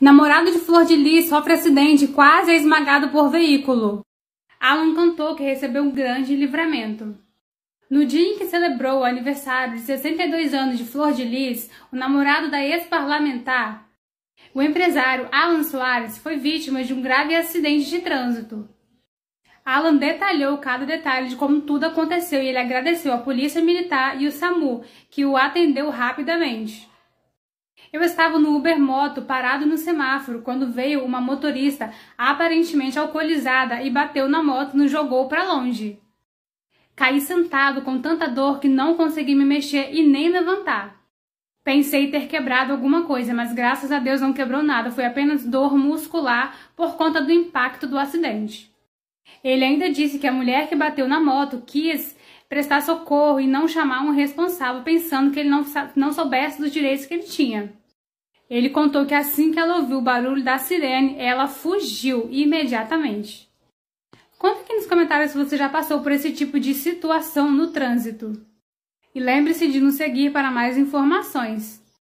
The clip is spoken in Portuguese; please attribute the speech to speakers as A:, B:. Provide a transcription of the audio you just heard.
A: Namorado de Flor de Lis sofre acidente, quase é esmagado por veículo. Alan cantou que recebeu um grande livramento. No dia em que celebrou o aniversário de 62 anos de Flor de Lis, o namorado da ex-parlamentar, o empresário Alan Soares foi vítima de um grave acidente de trânsito. Alan detalhou cada detalhe de como tudo aconteceu e ele agradeceu à Polícia Militar e o SAMU, que o atendeu rapidamente. Eu estava no Uber Moto parado no semáforo quando veio uma motorista aparentemente alcoolizada e bateu na moto e nos jogou para longe. Caí sentado com tanta dor que não consegui me mexer e nem levantar. Pensei ter quebrado alguma coisa, mas graças a Deus não quebrou nada, foi apenas dor muscular por conta do impacto do acidente. Ele ainda disse que a mulher que bateu na moto quis prestar socorro e não chamar um responsável, pensando que ele não, não soubesse dos direitos que ele tinha. Ele contou que assim que ela ouviu o barulho da sirene, ela fugiu imediatamente. Conta aqui nos comentários se você já passou por esse tipo de situação no trânsito. E lembre-se de nos seguir para mais informações.